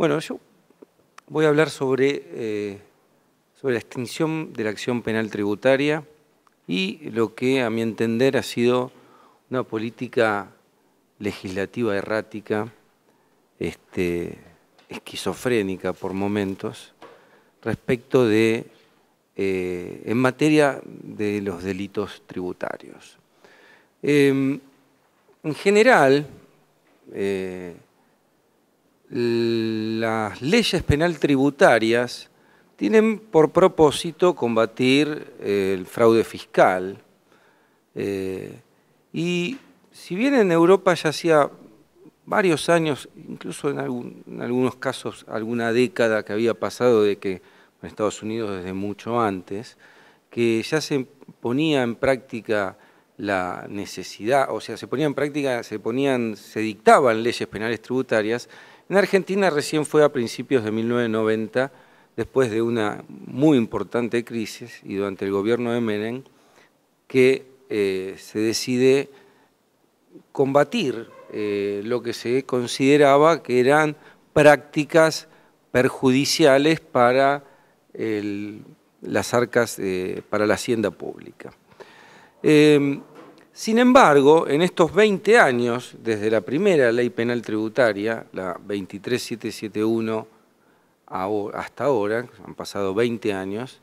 Bueno, yo voy a hablar sobre, eh, sobre la extinción de la acción penal tributaria y lo que, a mi entender, ha sido una política legislativa errática, este, esquizofrénica por momentos, respecto de, eh, en materia de los delitos tributarios. Em, en general, eh, las leyes penal tributarias tienen por propósito combatir eh, el fraude fiscal. Eh, y si bien en Europa ya hacía varios años, incluso en, algunos casos alguna década que había pasado de que en Estados Unidos desde mucho antes, que ya se ponía en práctica la necesidad, o sea, se ponía en práctica, se ponían, se dictaban leyes penales tributarias en Argentina recién fue a principios de 1990, después de una muy importante crisis y durante el gobierno de Menem, que eh, se decide combatir eh, lo que se consideraba que eran prácticas perjudiciales para las arcas, para la hacienda pública. Em, sin embargo, en estos 20 años, desde la primera ley penal tributaria, la 23771, hasta ahora, han pasado 20 años,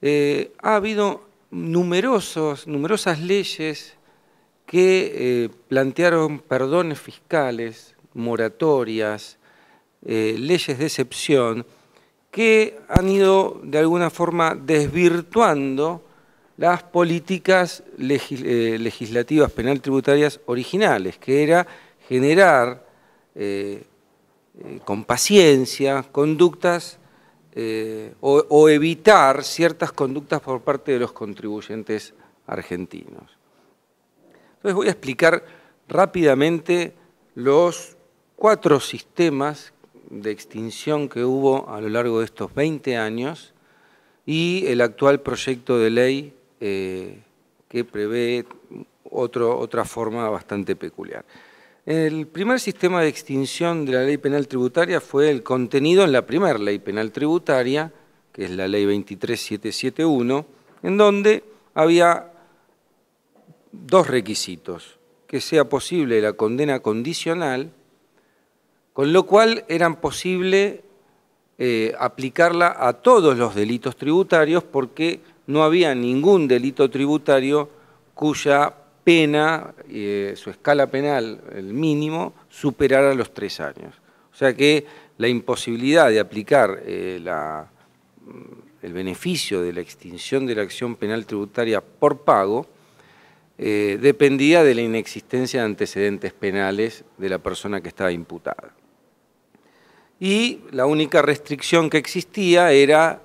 eh, ha habido numerosas leyes que eh, plantearon perdones fiscales, moratorias, eh, leyes de excepción, que han ido de alguna forma desvirtuando las políticas eh, legislativas penal tributarias originales, que era generar eh, eh, con paciencia conductas o, o, evitar ciertas conductas por parte de los contribuyentes argentinos. Entonces voy a explicar rápidamente los cuatro sistemas de extinción que hubo a lo largo de estos 20 años y el actual proyecto de ley eh, que prevé otra forma bastante peculiar. El primer sistema de extinción de la ley penal tributaria fue el contenido en la primera ley penal tributaria, que es la ley 23771, en donde había dos requisitos, que sea posible la condena condicional, con lo cual eran posible eh, aplicarla a todos los delitos tributarios porque no había ningún delito tributario cuya pena, eh, su escala penal, el mínimo, superara los tres años. O sea que la imposibilidad de aplicar eh, mm, el beneficio de la extinción de la acción penal tributaria por pago eh, dependía de la inexistencia de antecedentes penales de la persona que estaba imputada. Y la única restricción que existía era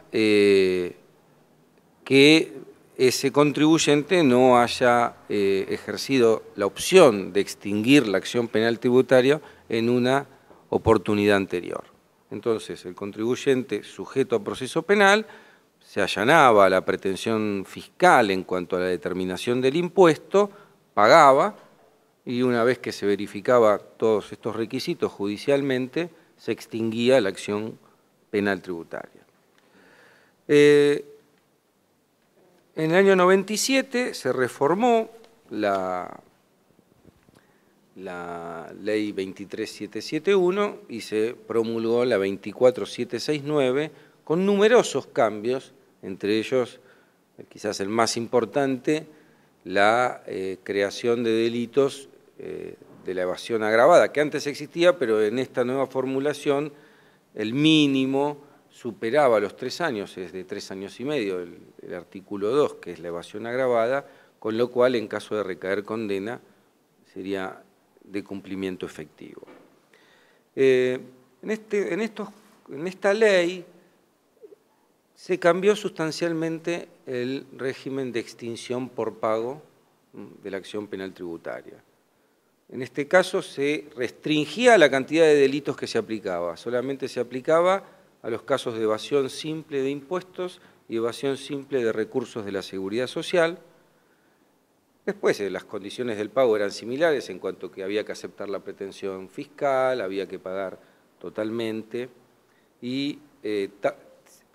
que ese contribuyente no haya eh, ejercido la opción de extinguir la acción penal tributaria en una oportunidad anterior. Entonces, el contribuyente sujeto a proceso penal se allanaba la pretensión fiscal en cuanto a la determinación del impuesto, pagaba y una vez que se verificaba todos estos requisitos judicialmente, se extinguía la acción penal tributaria. Eh, en el año 97 se reformó la, la ley 23771 y se promulgó la 24769 con numerosos cambios, entre ellos eh, quizás el más importante, la eh, creación de delitos eh, de la evasión agravada, que antes existía, pero en esta nueva formulación el mínimo superaba los tres años, es de tres años y medio el, artículo 2, que es la evasión agravada, con lo cual en caso de recaer condena sería de cumplimiento efectivo. Eh, este, en esta ley se cambió sustancialmente el régimen de extinción por pago mm, de la acción penal tributaria. En este caso se restringía la cantidad de delitos que se aplicaba, solamente se aplicaba a los casos de evasión simple de impuestos y evasión simple de recursos de la seguridad social. Después eh, las condiciones del pago eran similares en cuanto que había que aceptar la pretensión fiscal, había que pagar totalmente y eh,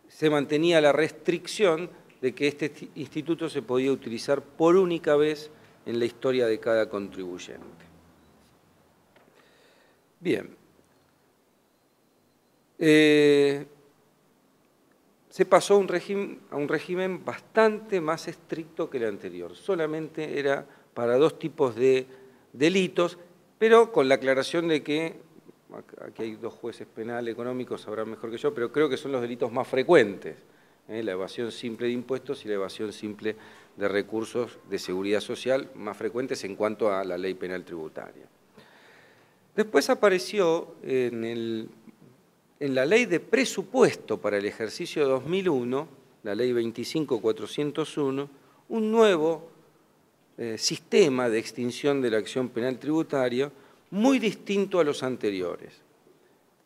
se mantenía la restricción de que este instituto se podía utilizar por única vez en la historia de cada contribuyente. Bien. Eh, se pasó a un, régimen, bastante más estricto que el anterior. Solamente era para dos tipos de delitos, pero con la aclaración de que, aquí hay dos jueces penales económicos, sabrán mejor que yo, pero creo que son los delitos más frecuentes, ¿eh? la evasión simple de impuestos y la evasión simple de recursos de seguridad social, más frecuentes en cuanto a la ley penal tributaria. Después apareció en el en la ley de presupuesto para el ejercicio 2001, la ley 25401, un nuevo eh, sistema de extinción de la acción penal tributaria muy distinto a los anteriores,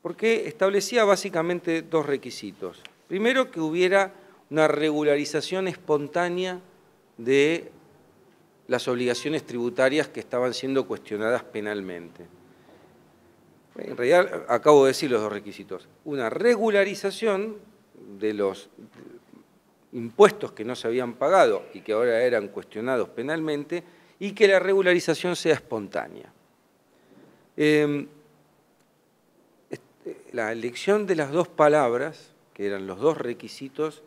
porque establecía básicamente dos requisitos. Primero, que hubiera una regularización espontánea de las obligaciones tributarias que estaban siendo cuestionadas penalmente. En realidad, acabo de decir los dos requisitos. Una regularización de los impuestos que no se habían pagado y que ahora eran cuestionados penalmente, y que la regularización sea espontánea. Em, la elección de las dos palabras, que eran los dos requisitos,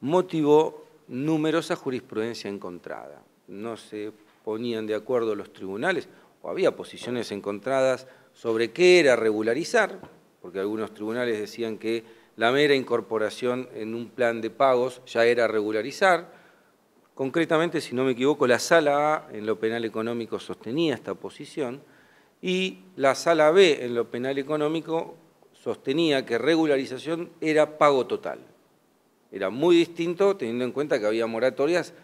motivó numerosa jurisprudencia encontrada. No se ponían de acuerdo los tribunales, o había posiciones encontradas sobre qué era regularizar, porque algunos tribunales decían que la mera incorporación en un plan de pagos ya era regularizar. Concretamente, si no me equivoco, la sala A en lo penal económico sostenía esta posición y la sala B en lo penal económico sostenía que regularización era pago total. Era muy distinto teniendo en cuenta que había moratorias,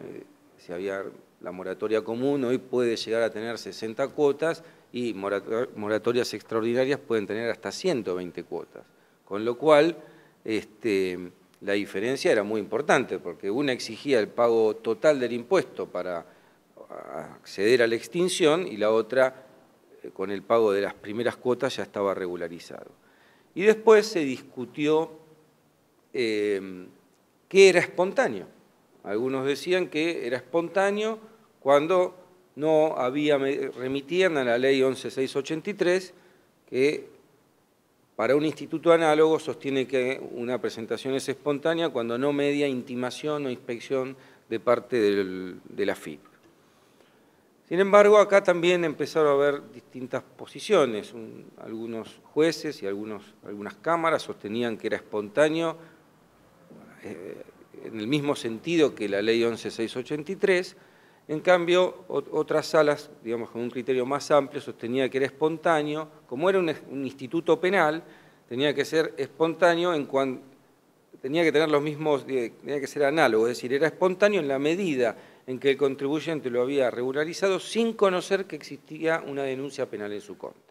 eh, si había la moratoria común hoy puede llegar a tener 60 cuotas, y moratorias extraordinarias pueden tener hasta 120 cuotas, con lo cual este, la diferencia era muy importante, porque una exigía el pago total del impuesto para acceder a la extinción y la otra eh, con el pago de las primeras cuotas ya estaba regularizado. Y después se discutió eh, qué era espontáneo. Algunos decían que era espontáneo cuando no había, remitían a la ley 11683 que para un instituto análogo sostiene que una presentación es espontánea cuando no media intimación o inspección de parte de la FIP. Sin embargo, acá también empezaron a haber distintas posiciones. algunos jueces y algunas cámaras sostenían que era espontáneo eh, en el mismo sentido que la ley 11683, en cambio, otras salas, digamos, con un criterio más amplio, sostenía que era espontáneo. Como era un, instituto penal, tenía que ser espontáneo en cuanto tenía que tener los mismos, eh, tenía que ser análogo, es decir, era espontáneo en la medida en que el contribuyente lo había regularizado sin conocer que existía una denuncia penal en su contra.